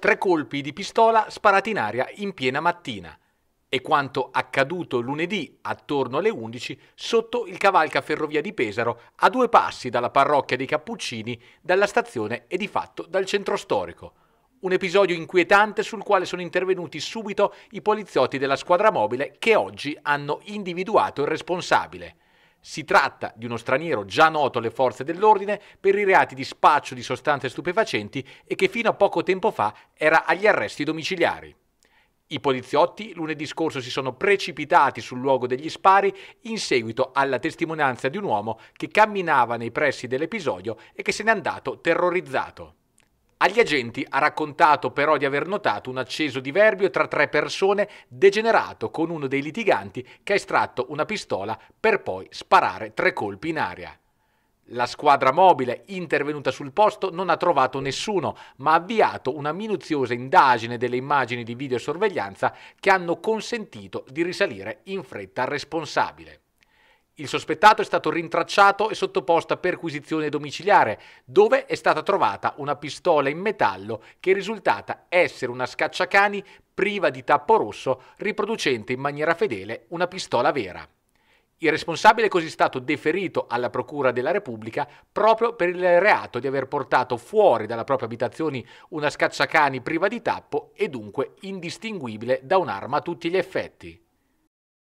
tre colpi di pistola sparati in aria in piena mattina e quanto accaduto lunedì attorno alle 11 sotto il cavalca ferrovia di Pesaro a due passi dalla parrocchia dei Cappuccini, dalla stazione e di fatto dal centro storico. Un episodio inquietante sul quale sono intervenuti subito i poliziotti della squadra mobile che oggi hanno individuato il responsabile. Si tratta di uno straniero già noto alle forze dell'ordine per i reati di spaccio di sostanze stupefacenti e che fino a poco tempo fa era agli arresti domiciliari. I poliziotti lunedì scorso si sono precipitati sul luogo degli spari in seguito alla testimonianza di un uomo che camminava nei pressi dell'episodio e che se n'è andato terrorizzato. Agli agenti ha raccontato però di aver notato un acceso diverbio tra tre persone degenerato con uno dei litiganti che ha estratto una pistola per poi sparare tre colpi in aria. La squadra mobile intervenuta sul posto non ha trovato nessuno, ma ha avviato una minuziosa indagine delle immagini di videosorveglianza che hanno consentito di risalire in fretta al responsabile. Il sospettato è stato rintracciato e sottoposto a perquisizione domiciliare, dove è stata trovata una pistola in metallo che è risultata essere una scacciacani priva di tappo rosso, riproducente in maniera fedele una pistola vera. Il responsabile è così stato deferito alla Procura della Repubblica proprio per il reato di aver portato fuori dalla propria abitazione una scacciacani priva di tappo e dunque indistinguibile da un'arma a tutti gli effetti.